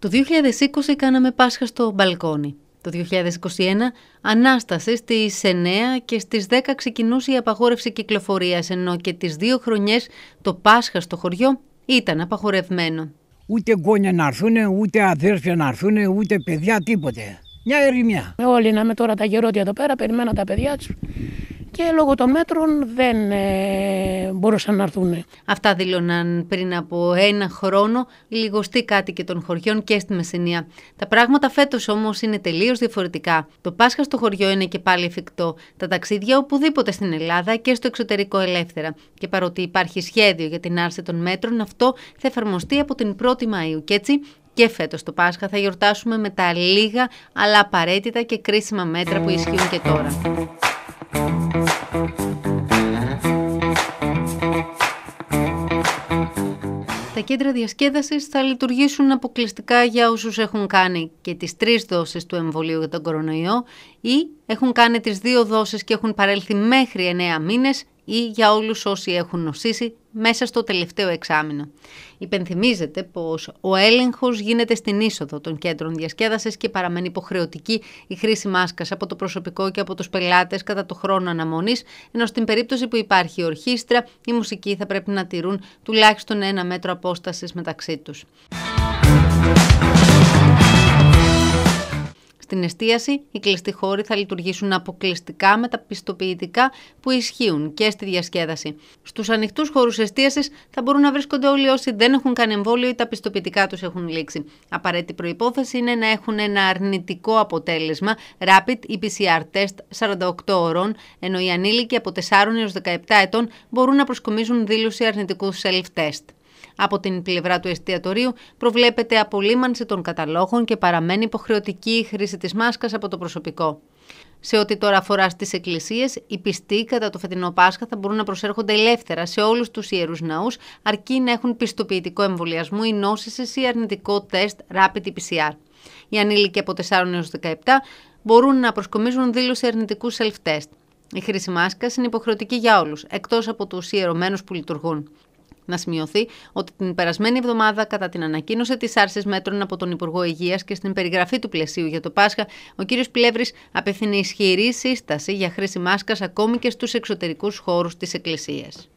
Το 2020 κάναμε Πάσχα στο μπαλκόνι. Το 2021 ανάσταση στις 9 και στις 10 ξεκινούσε η απαγόρευση κυκλοφορίας, ενώ και τις δύο χρονιές το Πάσχα στο χωριό ήταν απαγορευμένο. Ούτε γόνια να έρθουν, ούτε αδέρφια να έρθουν, ούτε παιδιά, τίποτε. Μια ερημιά. Όλοι να με τώρα τα γερότια εδώ πέρα, περιμένω τα παιδιά τους και λόγω των μέτρων δεν ε, μπορούσαν να έρθουν. Αυτά δήλωναν πριν από ένα χρόνο λιγοστοί κάτοικοι των χωριών και στη Μεσσηνία. Τα πράγματα φέτος όμως είναι τελείως διαφορετικά. Το Πάσχα στο χωριό είναι και πάλι εφικτό. Τα ταξίδια οπουδήποτε στην Ελλάδα και στο εξωτερικό ελεύθερα. Και παρότι υπάρχει σχέδιο για την άρση των μέτρων, αυτό θα εφαρμοστεί από την 1η Μαΐου και έτσι και φέτος το Πάσχα θα γιορτάσουμε με τα λίγα αλλά απαραίτητα και κρίσιμα μέτρα που ισχύουν και τώρα. Τα κέντρα διασκέδασης θα λειτουργήσουν αποκλειστικά για όσους έχουν κάνει και τις τρεις δόσεις του εμβολίου για τον κορονοϊό ή έχουν κάνει τις δύο δόσεις και έχουν παρέλθει μέχρι 9 μήνες ή για όλους όσοι έχουν νοσήσει μέσα στο τελευταίο εξάμεινο. Υπενθυμίζεται πως ο έλεγχος γίνεται στην είσοδο των κέντρων διασκέδασης και παραμένει υποχρεωτική η χρήση μάσκας από το προσωπικό και από τους πελάτες κατά το χρόνο αναμονής, ενώ στην περίπτωση που υπάρχει ορχήστρα, οι μουσικοί θα πρέπει να τηρούν τουλάχιστον ένα μέτρο απόστασης μεταξύ τους. Στην εστίαση, οι κλειστοί χώροι θα λειτουργήσουν αποκλειστικά με τα πιστοποιητικά που ισχύουν και στη διασκέδαση. Στους ανοιχτούς χώρους εστίασης θα μπορούν να βρίσκονται όλοι όσοι δεν έχουν κάνει εμβόλιο ή τα πιστοποιητικά τους έχουν λήξει. Απαραίτητη προπόθεση είναι να έχουν ένα αρνητικό αποτέλεσμα rapid ή PCR test 48 ώρων, ενώ οι ανήλικοι από 4 έω 17 ετών μπορούν να προσκομίζουν δήλωση αρνητικού self-test. Από την πλευρά του εστιατορίου προβλέπεται απολύμανση των καταλόγων και παραμένει υποχρεωτική η χρήση της μάσκας από το προσωπικό. Σε ό,τι τώρα αφορά στις εκκλησίες, οι πιστοί κατά το φετινό Πάσχα θα μπορούν να προσέρχονται ελεύθερα σε όλους τους ιερούς ναούς, αρκεί να έχουν πιστοποιητικό εμβολιασμού ή νόσησης ή αρνητικό τεστ rapid PCR. Οι ανήλικοι από 4 έω 17 μπορούν να προσκομίζουν δήλωση αρνητικού self-test. Η χρήση μάσκας είναι υποχρεωτική για όλους, εκτός από τους ιερωμένους που λειτουργούν. Να σημειωθεί ότι την περασμένη εβδομάδα, κατά την ανακοίνωση της άρσης μέτρων από τον Υπουργό Υγείας και στην περιγραφή του πλαισίου για το Πάσχα, ο κ. Πλεύρης απευθύνει ισχυρή σύσταση για χρήση μάσκας ακόμη και στους εξωτερικούς χώρους της Εκκλησίας.